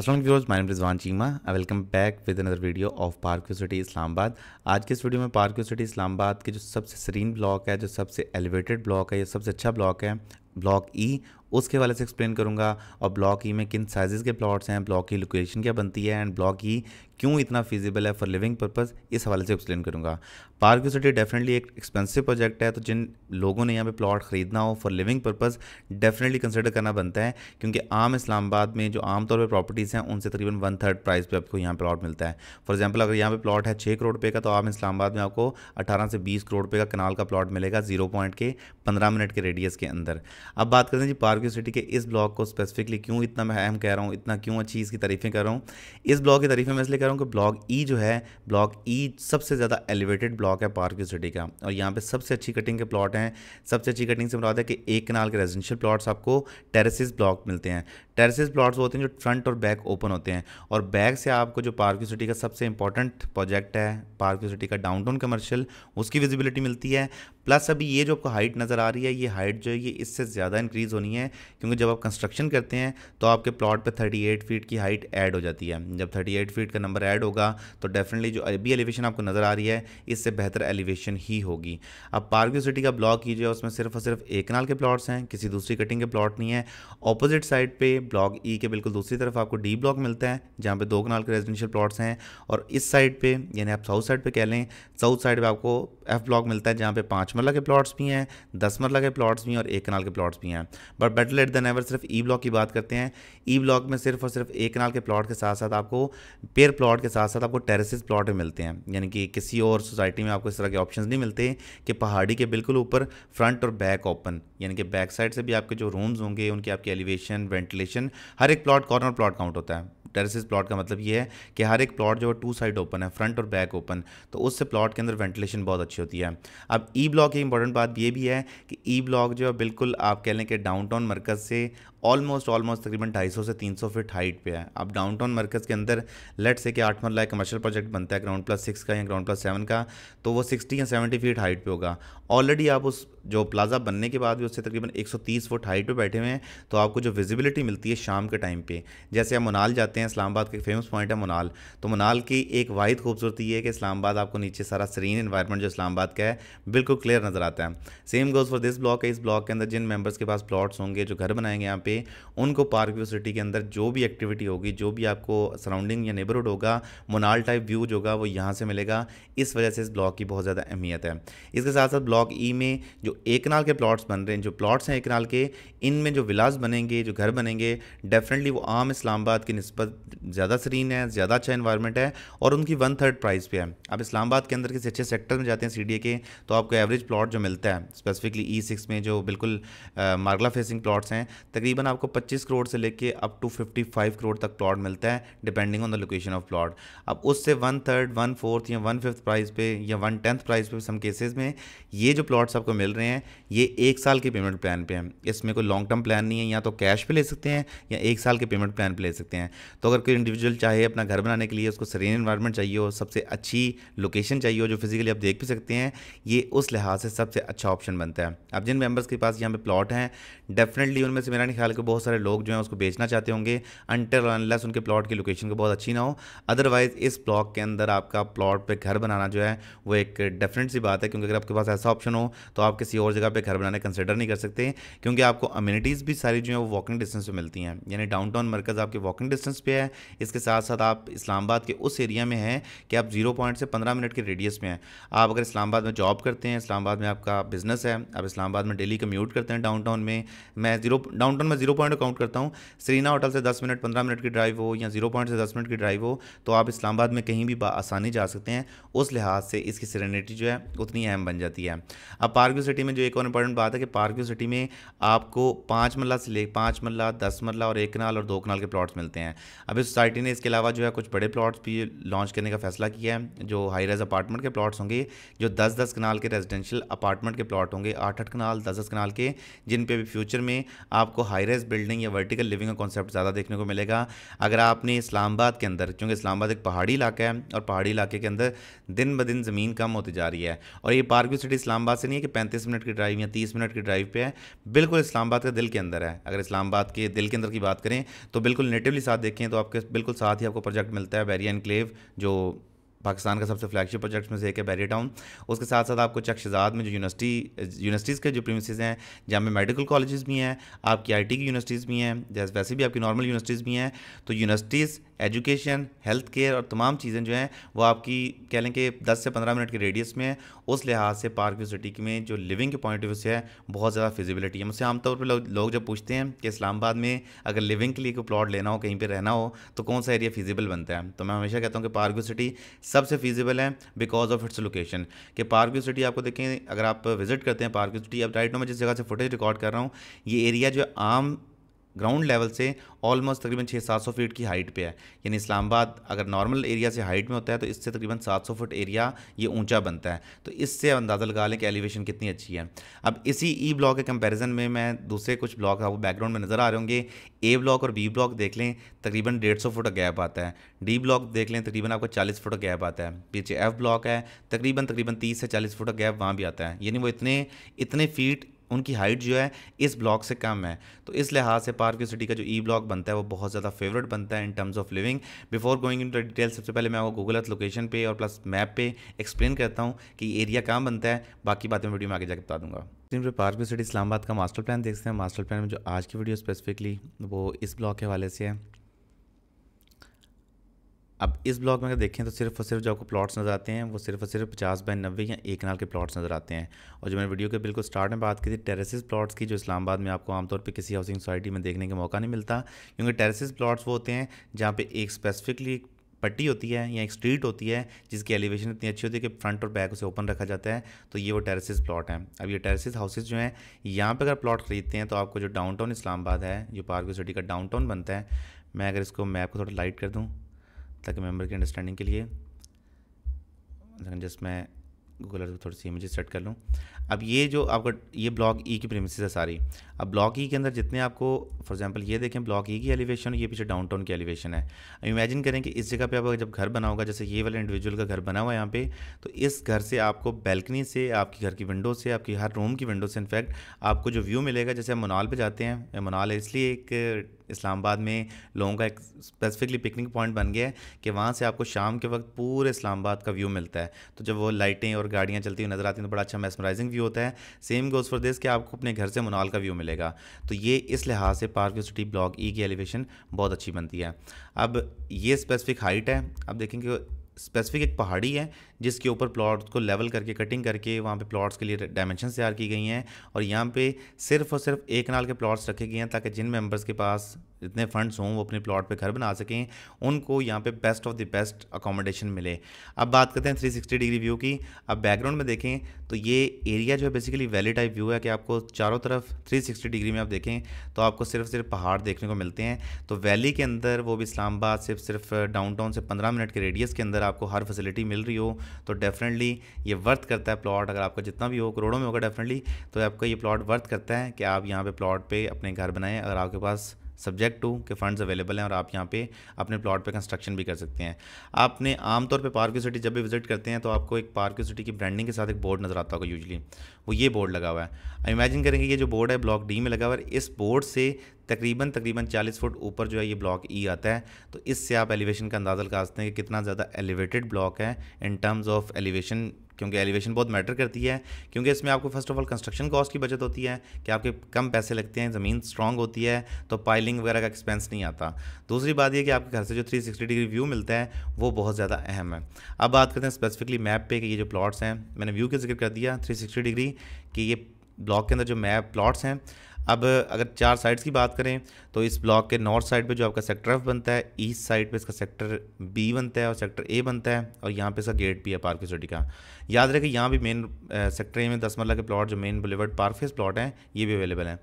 असलम व्यवर्स my Rizwan Cheema I welcome back with another video of Park City Islamabad आज के इस वीडियो में पार्क सिटी इस्लामाबाद के जो सबसे सरीन ब्लॉक है जो सबसे एलिवेटेड ब्लॉक है या सबसे अच्छा ब्लॉक है ब्लॉक ई e, उसके वाले से एक्सप्लेन करूँगा और ब्लॉक ई e में किन साइज़ के प्लॉट्स हैं ब्लॉक की लोकेशन क्या बनती है एंड ब्लॉक ई क्यों इतना फिजिबल है फॉर लिविंग पर्पज़ इस हवाले से एक्सप्लेन करूँगा पार्क सिटी डेफिनेटली एक एक्सपेंसिव प्रोजेक्ट है तो जिन लोगों ने यहाँ पे प्लॉट ख़रीदना हो for living purpose definitely consider करना बनता है क्योंकि आम इस्लामाबाद में जो आमतौर पर प्रॉपर्टीज़ हैं उनसे तकरीबन वन थर्ड प्राइस पर आपको यहाँ प्लॉट मिलता है फॉर एग्जाम्पल अगर यहाँ पे प्लॉट है छः करोड़ रुपये का तो आम इस्लाबाद में आपको अठारह से बीस करोड़ रुपये का कनाल का प्लॉट मिलेगा जीरो पॉइंट के पंद्रह मिनट के रेडियस के अंदर अब बात करते हैं जी पार्क स्कॉर्पियो सिटी के इस ब्लॉग को स्पेसिफिकली क्यों इतना मैं अहम कह रहा हूँ इतना क्यों अच्छी इसकी तारीफ़ें कर रहा हूँ इस ब्लॉग की तारीफ़ें मैं इसलिए कर रहा हूँ कि ब्लॉग ई e जो है ब्लॉग ई e सबसे ज़्यादा एलिवेटेड ब्लॉक है पार्क्यू सिटी का और यहाँ पर सबसे अच्छी कटिंग के प्लॉट हैं सबसे अच्छी कटिंग से मुराद है कि एक कनाल के रेजिडेंशियल प्लॉट्स आपको टेरेसिस ब्लॉक मिलते हैं टेरेसिस प्लॉट्स होते हैं जो फ्रंट और बैक ओपन होते हैं और बैक से आपको जो पार्क्यू सिटी का सबसे इंपॉर्टेंट प्रोजेक्ट है पार्क्यू सिटी का डाउन टाउन कमर्शियल उसकी विजिबिलिटी मिलती है प्लस अभी ये जो आपको हाइट नज़र आ रही है ये हाइट जो है ये इससे ज़्यादा इंक्रीज़ होनी है क्योंकि जब आप कंस्ट्रक्शन करते हैं तो आपके प्लॉट पर थर्टी एट फीट की हाइट ऐड हो जाती है जब थर्टी एट फीट का नंबर ऐड होगा तो डेफिनेटली जो अभी एलिवेशन आपको नज़र आ रही है इससे बेहतर एलिवेशन ही होगी अब पार्क्यू सिटी का ब्लॉक कीजिए उसमें सिर्फ और सिर्फ एक नाल के प्लाट्स हैं किसी दूसरी कटिंग के प्लाट नहीं है ऑपोजिट साइड पे ब्लॉक ई e के बिल्कुल दूसरी तरफ आपको डी ब्लॉक मिलता है जहाँ पे दो कनाल के रेजिडेंशियल प्लॉट्स हैं और इस साइड पे यानी आप साउथ साइड पे कह लें साउथ साइड पे आपको एफ ब्लॉक मिलता है जहाँ पे पाँच मरला के प्लॉट्स भी हैं दस मरला के प्लॉट्स भी हैं और एक कनाल के प्लॉट्स भी हैं but better late than ever सिर्फ ई e ब्लॉक की बात करते हैं ई e ब्लॉक में सिर्फ और सिर्फ एक कनाल के प्लॉट के साथ साथ आपको पेयर प्लॉट के साथ साथ आपको टेरेसिस प्लॉट भी मिलते हैं यानी कि किसी और सोसाइटी में आपको इस तरह के ऑप्शन नहीं मिलते कि पहाड़ी के बिल्कुल ऊपर फ्रंट और बैक ओपन यानी कि बैक साइड से भी आपके जो रूम्स होंगे उनकी आपकी एलिवेशन वेंटिलेशन हर एक प्लॉट कॉर्नर प्लॉट काउंट होता है टेरेसिस प्लॉट का मतलब ये है कि हर एक प्लॉट जो है टू साइड ओपन है फ्रंट और बैक ओपन तो उससे प्लॉट के अंदर वेंटिलेशन बहुत अच्छी होती है अब ई ब्लॉक की इंपॉर्टेंट बात ये भी है कि ई ब्लॉक जो है बिल्कुल आप कह लें कि डाउन टाउन मरकज़ से ऑलमोस्ट ऑलमोस्ट तकरीबन 250 से 300 फीट हाइट पे है अब डाउन टाउन मरकज़ के अंदर लेट से कि आठ मरला कमर्शियल प्रोजेक्ट बनता है ग्राउंड प्लस सिक्स का या ग्राउंड प्लस सेवन का तो वो सिक्सटी या सेवेंटी फीट हाइट पे होगा ऑलरेडी आप उस जो प्लाजा बनने के बाद भी उससे तकरीबन एक फुट हाइट पर बैठे हुए हैं तो आपको जो विजिबिलिटी मिलती है शाम के टाइम पर जैसे आप मनाल जाते हैं हैं इस्लामाबाद का फेमस पॉइंट है मनाल तो मनाल की एक वाहिद खूबसूरती है कि इस्लामाबाद आपको नीचे सारा सरीन इन्वायरमेंट जो इस्लामाबाद का है बिल्कुल क्लियर नज़र आता है same goes for this block है इस ब्लॉक के अंदर जिन मेम्बर्स के पास प्लॉट्स होंगे जो घर बनाएंगे यहाँ पे उनको पार्क व्यू सिटी के अंदर जो भी एक्टिविटी होगी जो भी आपको सराउंडिंग या नेबरहुड होगा मनाल टाइप व्यू जो होगा वो यहाँ से मिलेगा इस वजह से इस ब्लॉक की बहुत ज़्यादा अहमियत है इसके साथ साथ ब्लॉक ई e में जो एक नाल के प्लाट्स बन रहे हैं जो प्लाट्स हैं एक नाल के इनमें जो विलास बनेंगे जो घर बनेंगे डेफिनेटली वो आम इस्लामाबाद की नस्बत ज़्यादा सरीन है ज़्यादा अच्छा इन्वायरमेंट है और उनकी वन थर्ड प्राइस पे है आप इस्लामाबाद के अंदर किसी अच्छे सेक्टर में जाते हैं सी के तो आपको एवरेज प्लॉट जो मिलता है स्पेसिफिकली ई सिक्स में जो बिल्कुल मार्गला फेसिंग प्लॉट्स हैं तकरीबन आपको पच्चीस करोड़ से लेके up to fifty five crore तक प्लॉट मिलता है depending on the location of plot अब उससे वन थर्ड वन फोर्थ या वन फिफ्थ प्राइस पे या वन टेंथ प्राइस पे सम केसेस में ये जो प्लॉट्स आपको मिल रहे हैं ये एक साल के पेमेंट प्लान पे हैं इसमें कोई लॉन्ग टर्म प्लान नहीं है या तो कैश पे ले सकते हैं या एक साल के पेमेंट प्लान पे ले सकते हैं तो अगर कोई इंडिविजुअल चाहे अपना घर बनाने के लिए उसको सरीन इन्वायरमेंट चाहिए हो सबसे अच्छी लोकेशन चाहिए हो जो फिजिकली आप देख भी सकते हैं ये उस लिहाज से सबसे अच्छा ऑप्शन बनता है अब जिन मेम्बर्स के पास यहाँ पे प्लॉट हैं डेफिनेटली उनमें से मेरा नहीं ख्याल कि बहुत सारे लोग जो हैं उसको बेचना चाहते होंगे अंटर अनलेस उनके प्लॉट की लोकेशन को बहुत अच्छी ना हो अदरवाइज़ इस ब्लॉक के अंदर आपका प्लॉट पर घर बनाना जो है वो एक डेफिनेट सी बात है क्योंकि अगर आपके पास ऐसा ऑप्शन हो तो आप किसी और जगह पर घर बनाने कंसिडर नहीं कर सकते क्योंकि आपको अम्यूनिटीज़ भी सारी जो है वो वॉकिंग डिस्टेंस पर मिलती हैं यानी डाउन टाउन मरकज़ आपके वॉकिंग डिस्टेंस पर पे है इसके साथ साथ आप इस्लामाबाद के उस एरिया में हैं कि आप जीरो पॉइंट से पंद्रह मिनट के रेडियस में हैं आप अगर इस्लामाबाद में जॉब करते हैं इस्लामाबाद में आपका बिजनेस है आप इस्लामाबाद में डेली कम्यूट करते हैं डाउनटाउन में मैं जीरो डाउनटाउन में जीरो पॉइंट काउंट करता हूँ सरीना होटल से दस मिनट पंद्रह मिनट की ड्राइव हो या जीरो पॉइंट से दस मिनट की ड्राइव हो तो आप इस्लामाबाद में कहीं भी आसानी जा सकते हैं उस लिहाज से इसकी सीरेनिटी जो है उतनी अहम बन जाती है अब पार्कव्यू सिटी में जो एक और इंपॉर्टेंट बात है कि पार्कव्यू सिटी में आपको पाँच मल्ला से ले पाँच मल्ला दस मल्ला और एक नाल और दो कनाल के प्लॉट्स मिलते हैं अभी सोसाइटी ने इसके अलावा जो है कुछ बड़े प्लॉट्स भी लॉन्च करने का फैसला किया है जो हाई रेज अपार्टमेंट के प्लॉट्स होंगे जो दस दस कनाल के रेजिडेंशियल अपार्टमेंट के प्लॉट होंगे आठ आठ कनाल दस दस कनाल के जिन पर भी फ्यूचर में आपको हाई रेज बिल्डिंग या वर्टिकल लिविंग का कॉन्सेप्ट ज़्यादा देखने को मिलेगा अगर आपने इस्लामाबाद के अंदर चूँकि इस्लामाबाद एक पहाड़ी इलाका है और पहाड़ी इलाके के अंदर दिन ब दिन ज़मीन कम होती जा रही है और ये पार्क सिटी इस्लामाबाद से नहीं है कि पैंतीस मिनट की ड्राइव या तीस मिनट की ड्राइव पर है बिल्कुल इस्लामाबाद के दिल के अंदर है अगर इस्लामाबाद के दिल के अंदर की बात करें तो बिल्कुल नेटिवली साथ देखें तो आपके बिल्कुल साथ ही आपको प्रोजेक्ट मिलता है वेरियन क्लेव जो पाकिस्तान का सबसे फ्लैगशिप प्रोजेक्ट्स में से एक है बैरी टाउन उसके साथ साथ आपको चक शहजाद में जो यूनिवर्सिटी यूनिवर्सिटीज़ के जो प्रीमिसेज हैं जहाँ में मेडिकल कॉलेजेस भी हैं आपकी आई की यूनिवर्सिटीज़ भी हैं जैसे वैसे भी आपकी नॉर्मल यूनिवर्सिटीज़ भी हैं तो यूनिवर्सिटीज़ एजुकेशन हेल्थ केयर और तमाम चीज़ें जो हैं वो आपकी कह लें कि दस से पंद्रह मिनट के रेडियस में है उस लिहाज से पार्क व्यू सिटी में जो लिविंग के पॉइंट ऑफ व्यू से है बहुत ज़्यादा फिजिबिलिटी है मुझसे आमतौर पर लोग जब पूछते हैं कि इस्लामाबाद में अगर लिविंग के लिए कोई प्लॉट लेना हो कहीं पर रहना हो तो कौन सा एरिया फिजिबल बनता है तो मैं हमेशा कहता हूँ कि पार्क व्यू सिटी सबसे फीजिबल है बिकॉज ऑफ इट्स लोकेशन कि पार्क यू सिटी आपको देखें अगर आप विजिट करते हैं पार्क यू सिटी अब राइट नो मैं जिस जगह से फुटेज रिकॉर्ड कर रहा हूँ ये एरिया जो आम ग्राउंड लेवल से ऑलमोस्ट तकरीबन छः सात सौ फीट की हाइट पे है यानी इस्लामाबाद अगर नॉर्मल एरिया से हाइट में होता है तो इससे तकरीबन सात सौ फुट एरिया ये ऊंचा बनता है तो इससे अंदाज़ा लगा लें कि एलिवेशन कितनी अच्छी है अब इसी ई e ब्लॉक के कंपैरिजन में मैं दूसरे कुछ ब्लॉक आपको बैकग्राउंड में नज़र आ रहे होंगे ए ब्लॉक और बी ब्लॉक देख लें तकरीबन डेढ़ सौ फुट का गैप आता है डी ब्लॉक देख लें तकरीबन आपको चालीस फुट का गैप आता है पीछे एफ ब्लॉक है तकरीबन तकरीबन तीस से चालीस फुट का गैप वहाँ भी आता है यानी वो इतने इतने फीट उनकी हाइट जो है इस ब्लॉक से कम है तो इस लिहाज से पार्क सिटी का जो ई e ब्लॉक बनता है वो बहुत ज़्यादा फेवरेट बनता है in terms of living before going in detail सबसे पहले मैं आपको गूगल अर्थ लोकेशन पे और प्लस मैप पे एक्सप्लेन करता हूँ कि एरिया कहाँ बनता है बाकी बातें वीडियो में आगे जाकर बता दूंगा फिर पर पार्क सिटी इस्लामाबाद का मास्टर प्लान देखते हैं मास्टर प्लान में जो आज की वीडियो स्पेसिफिकली वो इस ब्लॉक के हवाले से है अब इस ब्लॉग में अगर देखें तो सिर्फ और सिर्फ जो आपको प्लॉट्स नज़र आते हैं वो सिर्फ और सिर्फ पचास बाई नब्बे या एक नाल के प्लॉट्स नज़र आते हैं और जो मैंने वीडियो के बिल्कुल स्टार्ट में बात की थी टेरेसिस प्लॉट्स की जो इस्लामाबाद में आपको आमतौर पर किसी हाउसिंग सोसाइटी में देखने का मौका नहीं मिलता क्योंकि टेरेसिस प्लॉट्स वो होते हैं जहाँ पर एक स्पेसिफिकली पट्टी होती है या एक स्ट्रीट होती है जिसकी एलिवेशन इतनी अच्छी होती है कि फ्रंट और बैक उसे ओपन रखा जाता है तो ये वो टेरेसिस प्लॉट हैं अब ये टेरेसिस हाउसेस जो हैं यहाँ पर अगर प्लॉट खरीदते हैं तो आपको जो डाउनटाउन इस्लामाबाद है जो पार्क सिटी का डाउनटाउन बनता है मैं अगर इसको मैप को थोड़ा लाइट कर दूँ ताकि मेम्बर की अंडरस्टैंडिंग के लिए जस्ट मैं गूगल अर्थ थोड़ी सी इमेज सेट कर लूँ अब ये जो आपका ये ब्लॉग ई e की प्रेमिस है सारी अब ब्लॉक ई e के अंदर जितने आपको फॉर एग्जांपल ये देखें ब्लॉक ई e की एलिवेशन ये पीछे डाउनटाउन की एलिवेशन है इमेजिन करें कि इस जगह पे आप जब घर बना होगा जैसे ये वाले इंडिविजुअल का घर बना हुआ है यहाँ पे तो इस घर से आपको बैल्कनी से आपकी घर की विंडो से आपकी हर रूम की विंडो से इनफैक्ट आपको जो व्यू मिलेगा जैसे हम मनाल पर जाते हैं मनाल इसलिए एक इस्लामाबाद में लोगों का एक स्पेसिफिकली पिकनिक पॉइंट बन गया है कि वहाँ से आपको शाम के वक्त पूरे इस्लामाबाद का व्यू मिलता है तो जब वो लाइटें और गाड़ियाँ चलती हुई नज़र आती हैं तो बड़ा अच्छा मैसमराइजिंग व्यू होता है सेम गोज़ फॉर दिस कि आपको अपने घर से मनाल का व्यू मिलेगा मिलेगा तो ये इस लिहाज से पार्क सिटी ब्लॉक ई की एलिवेशन बहुत अच्छी बनती है अब ये स्पेसिफिक हाइट है अब देखेंगे स्पेसिफिक एक पहाड़ी है जिसके ऊपर प्लॉट को लेवल करके कटिंग करके वहाँ पे प्लॉट्स के लिए डायमेंशन तैयार की गई हैं और यहाँ पे सिर्फ और सिर्फ एक नाल के प्लॉट्स रखे गए हैं ताकि जिन मेंबर्स के पास जितने फंड्स हों वो अपने प्लॉट पे घर बना सकें उनको यहाँ पे best of the best accommodation मिले अब बात करते हैं 360 डिग्री व्यू की अब बैकग्राउंड में देखें तो ये एरिया जो है बेसिकली वैली टाइप व्यू है कि आपको चारों तरफ 360 डिग्री में आप देखें तो आपको सिर्फ सिर्फ पहाड़ देखने को मिलते हैं तो वैली के अंदर वो भी इस्लामाबाद आबाद सिर्फ डाउन से पंद्रह मिनट के रेडियस के अंदर आपको हर फैसिलिटी मिल रही हो तो डेफिनेटली ये वर्थ करता है प्लॉट अगर आपका जितना भी हो करोड़ों में होगा डेफिनेटली तो आपका ये प्लॉट वर्थ करता है कि आप यहाँ पर प्लॉट पर अपने घर बनाएं अगर आपके पास सब्जेक्ट टू के फंड्स अवेलेबल हैं और आप यहाँ पे अपने प्लॉट पे कंस्ट्रक्शन भी कर सकते हैं आपने आमतौर पे पार्क सिटी जब भी विजिट करते हैं तो आपको एक पार्क सिटी की ब्रांडिंग के साथ एक बोर्ड नज़र आता होगा यूजली वो ये बोर्ड लगा हुआ है इमेजिन करेंगे ये जो बोर्ड है ब्लॉक डी में लगा हुआ है इस बोर्ड से तकरीबन तकरीबन 40 फुट ऊपर जो है ये ब्लॉक ई e आता है तो इससे आप एलिवेशन का अंदाज़ा लगा सकते हैं कि कितना ज़्यादा एलिवेटेड ब्लॉक है इन टर्म्स ऑफ एलिवेशन क्योंकि एलिवेशन बहुत मैटर करती है क्योंकि इसमें आपको first of all construction cost की बचत होती है कि आपके कम पैसे लगते हैं ज़मीन स्ट्रांग होती है तो पाइलिंग वगैरह का एक्सपेंस नहीं आता दूसरी बात यह कि आपके घर से जो 360 डिग्री व्यू मिलता है वो बहुत ज़्यादा अहम है अब बात करते हैं स्पेसिफिकली मैप पे कि ये जो प्लॉट्स हैं मैंने व्यू के जिक्र कर दिया थ्री डिग्री कि ये ब्लॉक के अंदर जो मैप प्लॉट्स हैं अब अगर चार साइड्स की बात करें तो इस ब्लॉक के नॉर्थ साइड पे जो आपका सेक्टर एफ बनता है ईस्ट साइड पे इसका सेक्टर बी बनता है और सेक्टर ए बनता है और यहाँ पे इसका गेट भी है पार्क सिटी का याद रखें यहाँ भी मेन सेक्टर ए में दस मरला के प्लॉट जो main boulevard park face plot हैं ये भी अवेलेबल हैं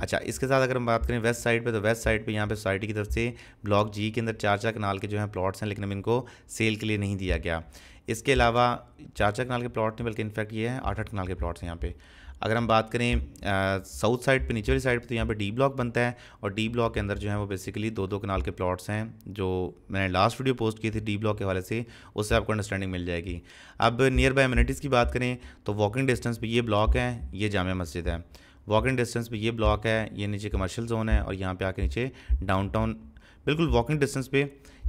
अच्छा इसके साथ अगर हम बात करें वेस्ट साइड पर तो वेस्ट साइड पर यहाँ पर सोसाइटी की तरफ से ब्लॉक जी के अंदर चार चार कनाल के जो हैं प्लॉट्स हैं लेकिन अब इनको सेल के लिए नहीं दिया गया इसके अलावा चार चार कनाल के प्लॉट नहीं बल्कि इनफैक्ट ये है आठ आठ कनाल के प्लॉट्स हैं यहाँ पे अगर हम बात करें साउथ साइड पे नीचे वाली साइड पे तो यहाँ पे डी ब्लॉक बनता है और डी ब्लॉक के अंदर जो है वो बेसिकली दो दो कनाल के प्लॉट्स हैं जो मैंने लास्ट वीडियो पोस्ट की थी डी ब्लॉक के हवाले से उससे आपको अंडरस्टैंडिंग मिल जाएगी अब नियर बाई अम्यूनिटीज़ की बात करें तो वॉकिंग डिस्टेंस पर ये ब्लॉक है ये जाम मस्जिद है वॉकिंग डिस्टेंस पर ये ब्लॉक है ये नीचे कमर्शियल जोन है और यहाँ पर आके नीचे डाउन बिल्कुल वॉकिंग डिस्टेंस पे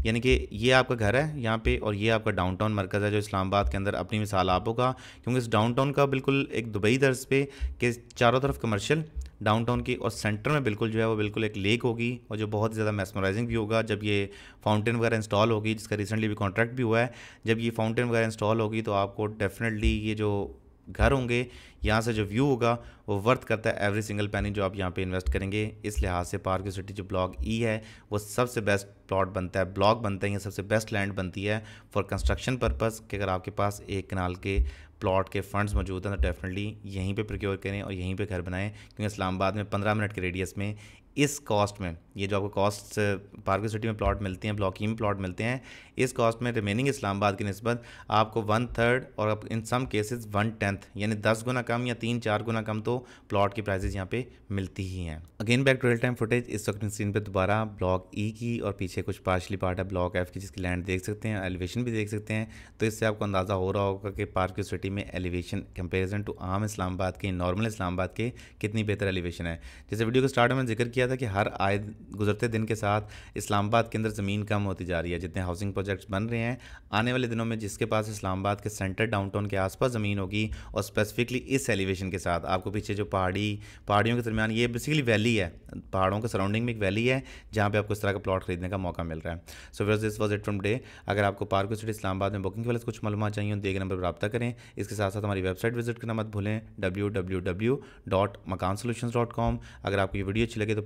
यानी कि ये आपका घर है यहाँ पे और ये आपका डाउनटाउन मरकज़ है जो इस्लामाबाद के अंदर अपनी मिसाल आप होगा क्योंकि इस डाउनटाउन का बिल्कुल एक दुबई दर्ज पे कि चारों तरफ कमर्शियल डाउनटाउन की और सेंटर में बिल्कुल जो है वो बिल्कुल एक लेक होगी और जो बहुत ज़्यादा मैसमराइजिंग भी होगा जब ये फाउंटेन वगैरह इंस्टॉल होगी जिसका रिसेंटली भी कॉन्ट्रैक्ट भी हुआ है जब ये फाउंटेन वगैरह इंस्टॉल होगी तो आपको डेफिनेटली ये जो घर होंगे यहाँ से जो व्यू होगा वो वर्थ करता है एवरी सिंगल पैनी जो आप यहाँ पे इन्वेस्ट करेंगे इस लिहाज से पार्क सिटी जो ब्लॉक ई e है वो सबसे बेस्ट प्लॉट बनता है ब्लॉक बनता है या सबसे बेस्ट लैंड बनती है फॉर कंस्ट्रक्शन पर्पज़ कि अगर आपके पास एक कनाल के प्लॉट के फंड्स मौजूद हैं तो डेफिनेटली यहीं पे प्रोक्योर करें और यहीं पे घर बनाएं क्योंकि इस्लामाबाद में 15 मिनट के रेडियस में इस कॉस्ट में ये जो आपको कॉस्ट पार्क सिटी में प्लॉट मिलते हैं ब्लॉक e में प्लॉट मिलते हैं इस कॉस्ट में रिमेनिंग इस्लामाबाद की नस्बत आपको वन थर्ड और in some cases one tenth यानी दस गुना कम या तीन चार गुना कम तो प्लॉट की प्राइजेज यहाँ पे मिलती ही हैं again back to real time footage इस वक्त स्क्रीन पर दोबारा ब्लॉक ई e की और पीछे कुछ पार्शली पार्ट है ब्लॉक एफ की जिसकी लैंड देख सकते हैं एलिवेशन भी देख सकते हैं तो इससे आपको अंदाज़ा हो रहा होगा कि पार्क सिटी में एलिवेशन कंपेरिजन टू आम इस्लामाबाद के नॉर्मल इस्लामाबाद के कितनी बेहतर एलिवेशन है जैसे वीडियो के स्टार्ट में जिक्र किया किया था कि हर आए गुजरते दिन के साथ इस्लामाबाद के अंदर ज़मीन कम होती जा रही है जितने हाउसिंग प्रोजेक्ट्स बन रहे हैं आने वाले दिनों में जिसके पास इस्लामाबाद के सेंटर डाउनटाउन के आसपास ज़मीन होगी और स्पेसिफिकली इस एलिवेशन के साथ आपको पीछे जो पहाड़ी पहाड़ियों के दरमियान ये बेसिकली वैली है पहाड़ों के सराउंडिंग में एक वैली है जहाँ पर आपको इस तरह का प्लॉट खरीदने का मौका मिल रहा है सो वर्स this was it from day अगर आपको पार्क सिटी इस्लामाबाद में बुकिंग के वाले कुछ मालूम चाहिए तो एक नंबर पर रब्ता करें इसके साथ साथ हमारी वेबसाइट विजिट करना मत भूलें W W W dot Makaan solution dot com अगर आपको ये वीडियो अच्छी लगे तो